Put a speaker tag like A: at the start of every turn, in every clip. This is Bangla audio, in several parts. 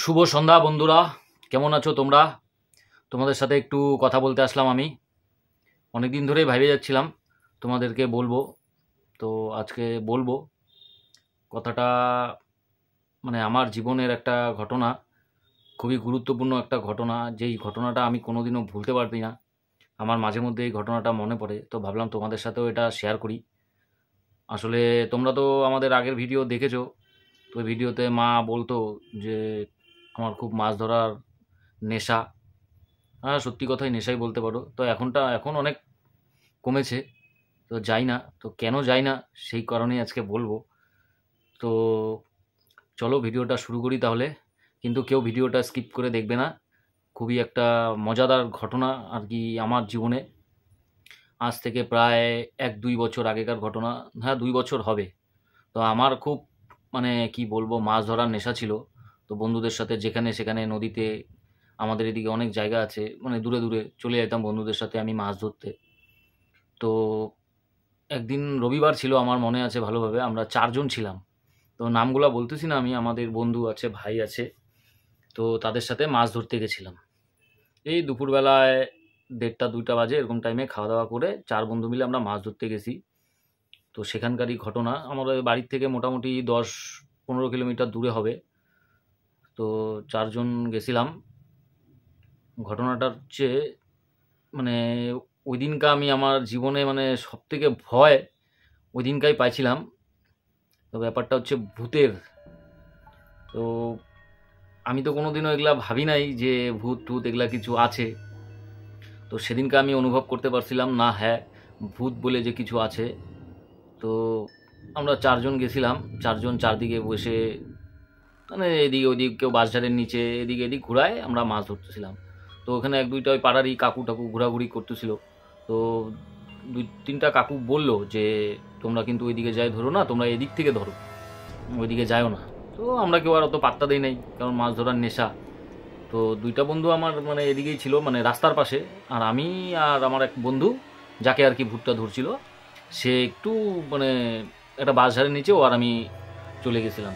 A: শুভ সন্ধ্যা বন্ধুরা কেমন আছো তোমরা তোমাদের সাথে একটু কথা বলতে আসলাম আমি অনেক দিন ধরেই ভাবে যাচ্ছিলাম তোমাদেরকে বলবো তো আজকে বলবো কথাটা মানে আমার জীবনের একটা ঘটনা খুবই গুরুত্বপূর্ণ একটা ঘটনা যেই ঘটনাটা আমি কোনোদিনও ভুলতে পারতি না আমার মাঝে মধ্যে এই ঘটনাটা মনে পড়ে তো ভাবলাম তোমাদের সাথেও এটা শেয়ার করি আসলে তোমরা তো আমাদের আগের ভিডিও দেখেছো তো ভিডিওতে মা বলতো যে আমার খুব মাছ ধরার নেশা হ্যাঁ সত্যি কথাই নেশাই বলতে পারো তো এখনটা এখন অনেক কমেছে তো যাই না তো কেন যাই না সেই কারণেই আজকে বলবো তো চলো ভিডিওটা শুরু করি তাহলে কিন্তু কেউ ভিডিওটা স্কিপ করে দেখবে না খুবই একটা মজাদার ঘটনা আর কি আমার জীবনে আজ থেকে প্রায় এক দুই বছর আগেকার ঘটনা হ্যাঁ দুই বছর হবে তো আমার খুব মানে কি বলবো মাছ ধরার নেশা ছিল তো বন্ধুদের সাথে যেখানে সেখানে নদীতে আমাদের এদিকে অনেক জায়গা আছে মানে দূরে দূরে চলে যেতাম বন্ধুদের সাথে আমি মাছ ধরতে তো একদিন রবিবার ছিল আমার মনে আছে ভালোভাবে আমরা চারজন ছিলাম তো নামগুলো বলতেছি না আমি আমাদের বন্ধু আছে ভাই আছে তো তাদের সাথে মাছ ধরতে গেছিলাম এই দুপুরবেলায় দেড়টা দুইটা বাজে এরকম টাইমে খাওয়া দাওয়া করে চার বন্ধু মিলে আমরা মাছ ধরতে গেছি তো সেখানকারই ঘটনা আমাদের বাড়ির থেকে মোটামুটি দশ পনেরো কিলোমিটার দূরে হবে তো চারজন গেছিলাম ঘটনাটার হচ্ছে মানে ওই দিনকা আমি আমার জীবনে মানে সব থেকে ভয় ওই দিনকাই পাইছিলাম তো ব্যাপারটা হচ্ছে ভূতের তো আমি তো কোনো দিনও এগুলা ভাবি নাই যে ভূত টুত এগুলা কিছু আছে তো সেদিনকে আমি অনুভব করতে পারছিলাম না হ্যাঁ ভূত বলে যে কিছু আছে তো আমরা চারজন গেছিলাম চারজন চারদিকে বসে মানে এদিকে ওদিক কেউ ঝাড়ের নিচে এদিকে এদিক ঘুরায় আমরা মাছ ধরতেছিলাম তো ওখানে এক দুইটা ওই পাড়ারই কাকু টাকু ঘোরাঘুরি করতেছিল তো দুই তিনটা কাকু বলল যে তোমরা কিন্তু ওইদিকে যাই ধরো না তোমরা এদিক থেকে ধরো ওইদিকে যায়ও না তো আমরা কেউ আর অত পাত্তা দিই নাই কারণ মাছ ধরার নেশা তো দুইটা বন্ধু আমার মানে এদিকেই ছিল মানে রাস্তার পাশে আর আমি আর আমার এক বন্ধু যাকে আর কি ভুট্টা ধরছিল সে একটু মানে একটা বাসঝাড়ের নিচে ও আর আমি চলে গেছিলাম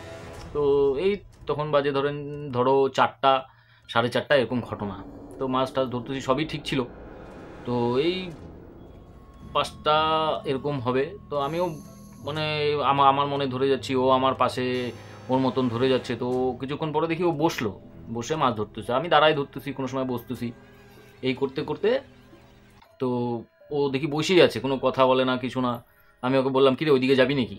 A: তো এই তখন বাজে ধরেন ধরো চারটা সাড়ে চারটা এরকম ঘটনা তো মাছ টাছ ধরতেছি সবই ঠিক ছিল তো এই পাঁচটা এরকম হবে তো আমিও মানে আমার আমার মনে ধরে যাচ্ছি ও আমার পাশে ওর মতন ধরে যাচ্ছে তো কিছুক্ষণ পরে দেখি ও বসলো বসে মাছ ধরতেছে আমি দাঁড়াই ধরতেছি কোনো সময় বসতেছি এই করতে করতে তো ও দেখি বসেই আছে কোনো কথা বলে না কিছু না আমি ওকে বললাম কি রে ওইদিকে যাবি নাকি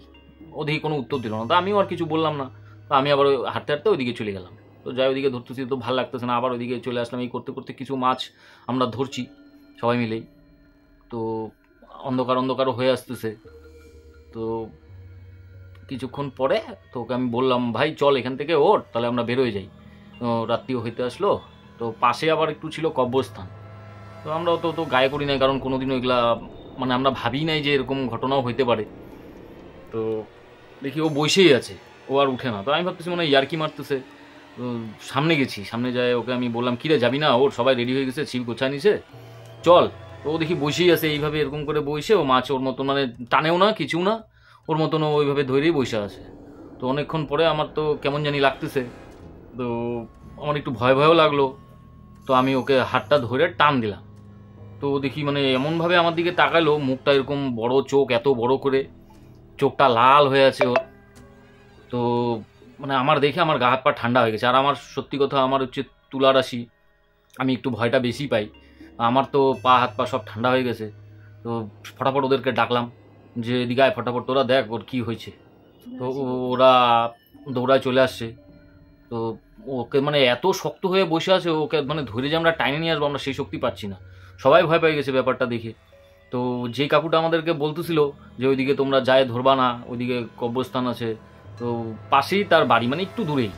A: ও দেখি কোনো উত্তর দিল না তো আমিও আর কিছু বললাম না তো আমি আবার হাঁটতে হাঁটতে ওইদিকে চলে গেলাম তো যাই ওইদিকে ধরতেছি তো ভালো লাগতেছে না আবার ওইদিকে চলে আসলাম এই করতে করতে কিছু মাছ আমরা ধরছি সবাই মিলেই তো অন্ধকার অন্ধকারও হয়ে আসতেছে তো কিছুক্ষণ পরে তো ওকে আমি বললাম ভাই চল এখান থেকে ওঠ তাহলে আমরা বেরোয় যাই রাত্রিও হইতে আসলো তো পাশে আবার একটু ছিল কব্যস্থান তো আমরা অত তো গায়ে করি নাই কারণ কোনো দিনও এগুলা মানে আমরা ভাবি নাই যে এরকম ঘটনাও হইতে পারে তো দেখি ও বসেই আছে ও আর উঠে না তো আমি ভাবতেছি মনে হয় ইয়ারকি মারতেছে সামনে গেছি সামনে যায় ওকে আমি বললাম কিরে যাবি না ওর সবাই রেডি হয়ে গেছে ছিপ গোছা নিছে চল ও দেখি বসেই আছে এইভাবে এরকম করে বসে ও মাছ ওর মতন মানে টানেও না কিছু না ওর মতন ওইভাবে ধরেই বসে আছে তো অনেকক্ষণ পরে আমার তো কেমন জানি লাগতেছে তো আমার একটু ভয় ভয়ও লাগলো তো আমি ওকে হাতটা ধরে টান দিলাম তো দেখি মানে এমনভাবে আমার দিকে তাকালো মুখটা এরকম বড় চোখ এত বড় করে চোখটা লাল হয়ে আছে ওর তো মানে আমার দেখে আমার গা হাত পা ঠান্ডা হয়ে গেছে আর আমার সত্যি কথা আমার হচ্ছে তুলা রাশি আমি একটু ভয়টা বেশি পাই আমার তো পা হাত পা সব ঠান্ডা হয়ে গেছে তো ফটাফট ওদেরকে ডাকলাম যে এদিকে ফটাফট তোরা দেখ ওর কী হয়েছে তো ওরা দৌড়ায় চলে আসছে তো ওকে মানে এত শক্ত হয়ে বসে আছে ওকে মানে ধরে যে আমরা টাইনে নিয়ে আসবো আমরা সেই শক্তি পাচ্ছি না সবাই ভয় পেয়ে গেছে ব্যাপারটা দেখে তো যে কাকুটা আমাদেরকে বলতেছিল যে ওইদিকে তোমরা যায় ধরবা না ওইদিকে কবরস্থান আছে তো পাশেই তার বাড়ি মানে একটু দূরেই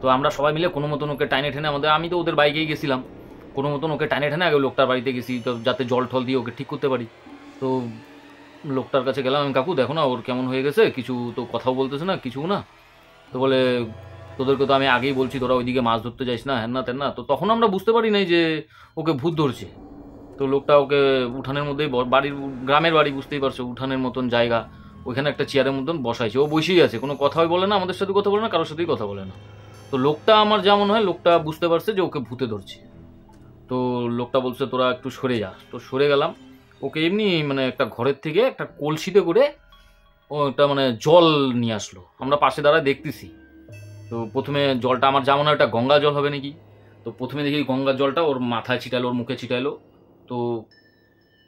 A: তো আমরা সবাই মিলে কোনো মতন ওকে টাইনে ঠেনে আমাদের আমি তো ওদের বাইকেই গেছিলাম কোনো মতন ওকে টাইনে ঠেনে আগে লোকটার বাড়িতে গেছি তো যাতে জল ঠল দিয়ে ওকে ঠিক করতে পারি তো লোকটার কাছে গেলাম আমি কাকু দেখো না ওর কেমন হয়ে গেছে কিছু তো কথাও বলতেছে না কিছু না তো বলে তোদেরকে তো আমি আগেই বলছি তোরা ওইদিকে মাছ ধরতে যাইস না হ্যান না তেন না তো তখন আমরা বুঝতে পারি নাই যে ওকে ভূত ধরছে তো লোকটা ওকে উঠানের মধ্যেই বাড়ির গ্রামের বাড়ি বুঝতেই পারছো উঠানের মতন জায়গা ওইখানে একটা চেয়ারের মতন বসাইছে ও বসেই আছে কোনো কথাই বলে না আমাদের সাথে কথা বলে না কারোর সাথেই কথা বলে না তো লোকটা আমার যেমন হয় লোকটা বুঝতে পারছে যে ওকে ভূতে ধরছে তো লোকটা বলছে তোরা একটু সরে যা তো সরে গেলাম ওকে এমনি মানে একটা ঘরের থেকে একটা কলসিতে করে ও একটা মানে জল নিয়ে আসলো আমরা পাশে দাঁড়ায় দেখতেছি তো প্রথমে জলটা আমার যেমন হয় একটা গঙ্গা জল হবে নাকি তো প্রথমে দেখি গঙ্গা জলটা ওর মাথায় ছিটালো ওর মুখে ছিটাইলো তো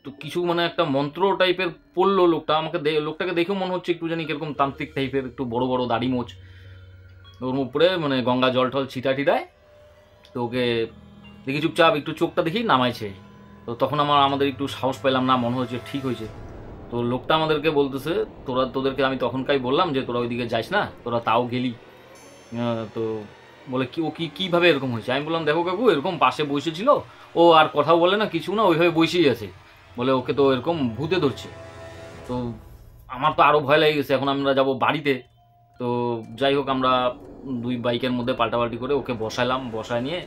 A: তো কিছু মানে একটা মন্ত্র টাইপের পড়লো লোকটা আমাকে লোকটাকে দেখেও মনে হচ্ছে একটু জানি কীরকম তান্ত্রিক টাইপের একটু বড় বড় দাড়ি মোচ ওর উপরে মানে গঙ্গা জল টল ছিটা টিটায় তো ওকে দেখি চুপচাপ একটু চোখটা দেখি নামাইছে তো তখন আমার আমাদের একটু সাহস পেলাম না মনে হচ্ছে ঠিক হয়েছে তো লোকটা আমাদেরকে বলতেছে তোরা তোদেরকে আমি তখনকাই বললাম যে তোরা ওইদিকে যাইস না তোরা তাও গেলি তো বলে কি ও কি কীভাবে এরকম হয়েছে আমি বললাম দেখো কাকু এরকম পাশে বসেছিল ও আর কথাও বলে না কিছু না ওইভাবে বসেই আছে বলে ওকে তো এরকম ভূতে ধরছে তো আমার তো আরও ভয় লেগে গেছে এখন আমরা যাব বাড়িতে তো যাই হোক আমরা দুই বাইকের মধ্যে পাল্টাপাল্টি করে ওকে বসালাম বসায় নিয়ে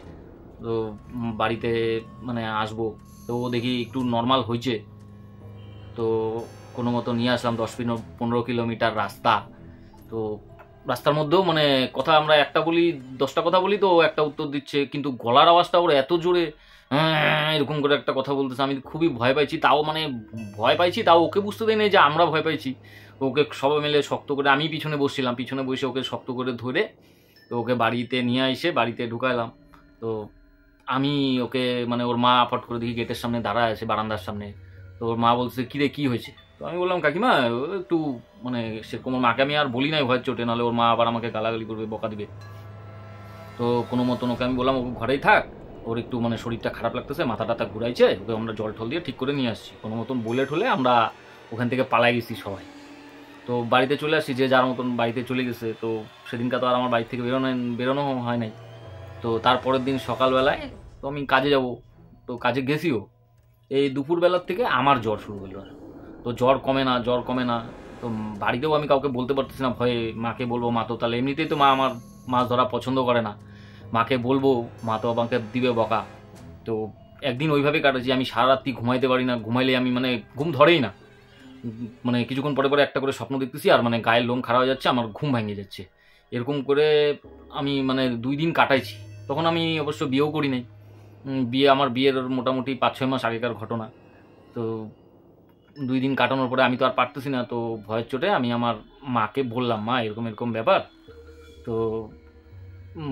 A: তো বাড়িতে মানে আসবো তো ও দেখি একটু নর্মাল হয়েছে তো কোনো মতো নিয়ে আসলাম দশ পনেরো পনেরো কিলোমিটার রাস্তা তো রাস্তার মধ্যেও মানে কথা আমরা একটা বলি দশটা কথা বলি তো একটা উত্তর দিচ্ছে কিন্তু গলার আওয়াজটা ওর এত জোরে হ্যাঁ, এরকম করে একটা কথা বলতেছে আমি খুবই ভয় পাইছি তাও মানে ভয় পাইছি তাও ওকে বুঝতে দেয় যে আমরা ভয় পাইছি ওকে সবাই মিলে শক্ত করে আমি পিছনে বসছিলাম পিছনে বসে ওকে শক্ত করে ধরে তো ওকে বাড়িতে নিয়ে এসে বাড়িতে ঢুকালাম তো আমি ওকে মানে ওর মা ফট করে দেখি গেটের সামনে দাঁড়ায় আছে বারান্দার সামনে তো ওর মা বলছে কিরে কী হয়েছে তো আমি বললাম কাকিমা একটু মানে সেরকম ওর মাকে আমি আর বলি নাই ভয়ের চোটে নাহলে ওর মা আবার আমাকে গালাগালি করবে বকা দিবে তো কোনো মতন ওকে আমি বললাম ও ঘরেই থাক ওর একটু মানে শরীরটা খারাপ লাগতেছে মাথা টাথা ঘুরাইছে ওকে আমরা জল ঠল দিয়ে ঠিক করে নিয়ে আসছি কোনো মতন বুলেট হলে আমরা ওখান থেকে পালাই গেছি সবাই তো বাড়িতে চলে আসি যে যার মতন বাড়িতে চলে গেছে তো সেদিনকার তো আর আমার বাড়ি থেকে বেরোনো বেরোনো হয় নাই তো তারপরের দিন সকালবেলায় তো আমি কাজে যাব তো কাজে গেছিও এই দুপুরবেলার থেকে আমার জ্বর শুরু হলো তো জ্বর কমে না জ্বর কমে না তো বাড়িতেও আমি কাউকে বলতে পারতেছি না ভয়ে মাকে বলবো মা তো তাহলে এমনিতেই তো মা আমার মাছ ধরা পছন্দ করে না মাকে বলবো মা তো আমাকে দিবে বকা তো একদিন ওইভাবে যে আমি সারা রাত্রি ঘুমাইতে পারি না ঘুমাইলে আমি মানে ঘুম ধরেই না মানে কিছুক্ষণ পরে পরে একটা করে স্বপ্ন দেখতেছি আর মানে গায়ের লোম খারাপ হয়ে যাচ্ছে আমার ঘুম ভেঙে যাচ্ছে এরকম করে আমি মানে দুই দিন কাটাইছি তখন আমি অবশ্য বিয়েও করি নাই বিয়ে আমার বিয়ের মোটামুটি পাঁচ ছয় মাস আগেকার ঘটনা তো দুই দিন কাটানোর পরে আমি তো আর পারতেছি না তো ভয়ের চোটে আমি আমার মাকে বললাম মা এরকম এরকম ব্যাপার তো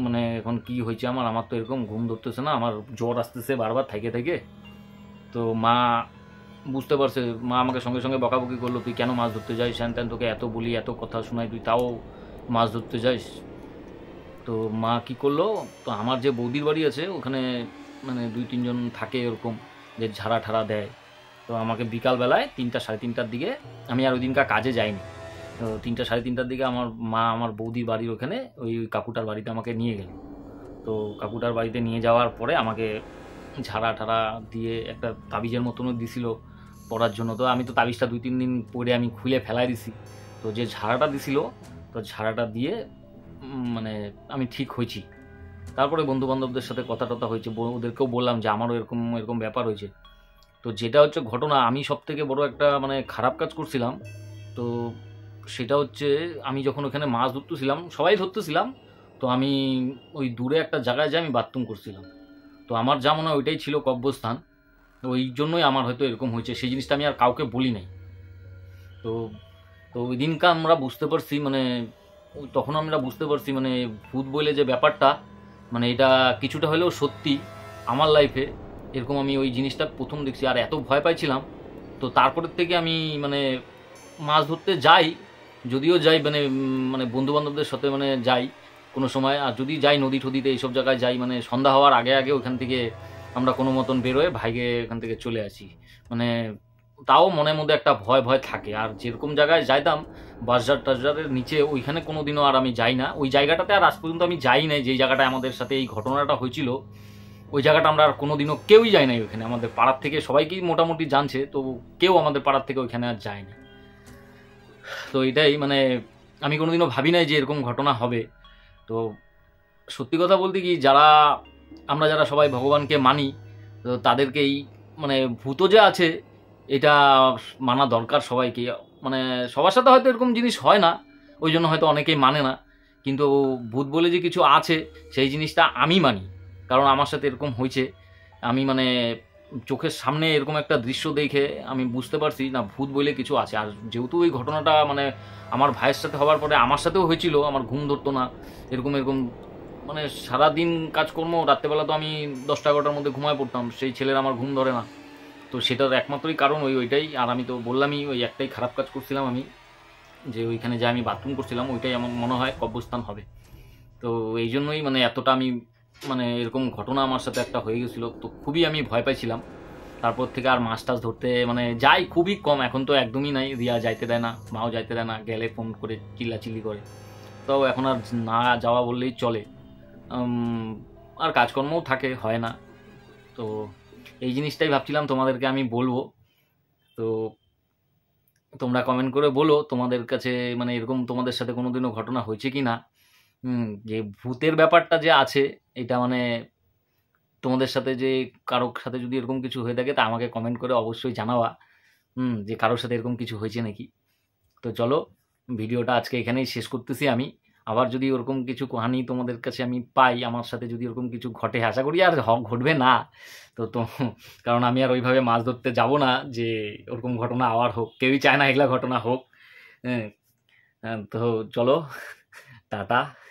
A: মানে এখন কি হয়েছে আমার আমার তো এরকম ঘুম ধরতেছে না আমার জ্বর আসতেছে বারবার থেকে থেকে তো মা বুঝতে পারছে মা আমাকে সঙ্গে সঙ্গে বকাবকি করলো তুই কেন মাছ ধরতে যাইস হ্যান ত্যান তোকে এত বলি এত কথা শোনাই তুই তাও মাছ ধরতে যাইস তো মা কি করলো তো আমার যে বৌদির বাড়ি আছে ওখানে মানে দুই তিনজন থাকে এরকম যে ঝাড়া ঠাড়া দেয় তো আমাকে বিকালবেলায় তিনটা সাড়ে তিনটার দিকে আমি আর ওই দিনকার কাজে যাইনি তো তিনটা সাড়ে তিনটার দিকে আমার মা আমার বৌদির বাড়ির ওখানে ওই কাকুটার বাড়িতে আমাকে নিয়ে গেল তো কাকুটার বাড়িতে নিয়ে যাওয়ার পরে আমাকে ঝাড়া ঠাড়া দিয়ে একটা তাবিজের মতনও দিছিল পড়ার জন্য তো আমি তো তাবিজটা দুই তিন দিন পরে আমি খুলে ফেলাই দিছি তো যে ঝাড়াটা দিছিল তো ঝাড়াটা দিয়ে মানে আমি ঠিক হয়েছি তারপরে বন্ধু বান্ধবদের সাথে কথা টথা হয়েছে ওদেরকেও বললাম যে আমারও এরকম এরকম ব্যাপার হয়েছে তো যেটা হচ্ছে ঘটনা আমি সব থেকে বড় একটা মানে খারাপ কাজ করছিলাম তো সেটা হচ্ছে আমি যখন ওখানে মাছ ধরতেছিলাম সবাই ধরতেছিলাম তো আমি ওই দূরে একটা জায়গায় যে আমি বাথরুম করছিলাম তো আমার যা মনে হয় ওইটাই ছিল কব্যস্থান তো ওই জন্যই আমার হয়তো এরকম হয়েছে সেই জিনিসটা আমি আর কাউকে বলি নাই তো তো ওই দিনকে আমরা বুঝতে পারছি মানে তখন আমরা বুঝতে পারছি মানে ভূত বইলে যে ব্যাপারটা মানে এটা কিছুটা হলেও সত্যি আমার লাইফে এরকম আমি ওই জিনিসটা প্রথম দেখছি আর এত ভয় পাইছিলাম তো তারপরের থেকে আমি মানে মাছ ধরতে যাই যদিও যাই মানে মানে বন্ধুবান্ধবদের সাথে মানে যাই কোনো সময় আর যদি যাই নদী ঠদিতে এইসব জায়গায় যাই মানে সন্ধ্যা হওয়ার আগে আগে ওখান থেকে আমরা কোনো মতন বেরোয় ভাইকে এখান থেকে চলে আসি মানে তাও মনের মধ্যে একটা ভয় ভয় থাকে আর যেরকম জায়গায় যাইতাম বাজার টাজারের নিচে ওইখানে কোনো দিনও আর আমি যাই না ওই জায়গাটাতে আর আজ পর্যন্ত আমি যাই নাই যেই জায়গাটা আমাদের সাথে এই ঘটনাটা হয়েছিল ওই জায়গাটা আমরা আর কোনো দিনও কেউই যাই নাই ওইখানে আমাদের পাড়ার থেকে সবাইকেই মোটামুটি জানছে তো কেউ আমাদের পাড়ার থেকে ওইখানে আর যায়নি তো এটাই মানে আমি কোনোদিনও ভাবি নাই যে এরকম ঘটনা হবে তো সত্যি কথা বলতে কি যারা আমরা যারা সবাই ভগবানকে মানি তো তাদেরকেই মানে ভূত যে আছে এটা মানা দরকার সবাইকে মানে সবার সাথে হয়তো এরকম জিনিস হয় না ওই জন্য হয়তো অনেকেই মানে না কিন্তু ভূত বলে যে কিছু আছে সেই জিনিসটা আমি মানি কারণ আমার সাথে এরকম হয়েছে আমি মানে চোখের সামনে এরকম একটা দৃশ্য দেখে আমি বুঝতে পারছি না ভূত বলে কিছু আছে আর যেহেতু ওই ঘটনাটা মানে আমার ভাইয়ের সাথে হওয়ার পরে আমার সাথেও হয়েছিল আমার ঘুম ধরতো না এরকম এরকম মানে সারাদিন কাজকর্ম রাত্রেবেলা তো আমি দশটা এগারোটার মধ্যে ঘুমায় পড়তাম সেই ছেলের আমার ঘুম ধরে না তো সেটার একমাত্রই কারণ ওই ওইটাই আর আমি তো বললামই ওই একটাই খারাপ কাজ করছিলাম আমি যে ওইখানে যে আমি বাথরুম করছিলাম ওইটাই আমার মনে হয় কব্যস্থান হবে তো এই জন্যই মানে এতটা আমি মানে এরকম ঘটনা আমার সাথে একটা হয়ে গেছিলো তো খুবই আমি ভয় পাইছিলাম তারপর থেকে আর মাছ টাছ ধরতে মানে যাই খুবই কম এখন তো একদমই নাই রিয়া যাইতে দেয় না মাও যাইতে দেয় না গেলে ফোন করে চিল্লাচিল্লি করে তো এখন আর না যাওয়া বললেই চলে আর কাজকর্মও থাকে হয় না তো এই জিনিসটাই ভাবছিলাম তোমাদেরকে আমি বলবো তো তোমরা কমেন্ট করে বলো তোমাদের কাছে মানে এরকম তোমাদের সাথে কোনো দিনও ঘটনা হয়েছে কি না যে ভূতের ব্যাপারটা যে আছে এটা মানে তোমাদের সাথে যে কারোর সাথে যদি এরকম কিছু হয়ে থাকে তা আমাকে কমেন্ট করে অবশ্যই জানাবা হুম যে কারোর সাথে এরকম কিছু হয়েছে নাকি তো চলো ভিডিওটা আজকে এখানেই শেষ করতেছি আমি আবার যদি ওরকম কিছু কাহানি তোমাদের কাছে আমি পাই আমার সাথে যদি ওরকম কিছু ঘটে আশা করি আর ঘটবে না তো তো কারণ আমি আর ওইভাবে মাছ ধরতে যাব না যে ওরকম ঘটনা আবার হোক কেউই চায় না এগুলা ঘটনা হোক হ্যাঁ, হ্যাঁ, তো চলো টাটা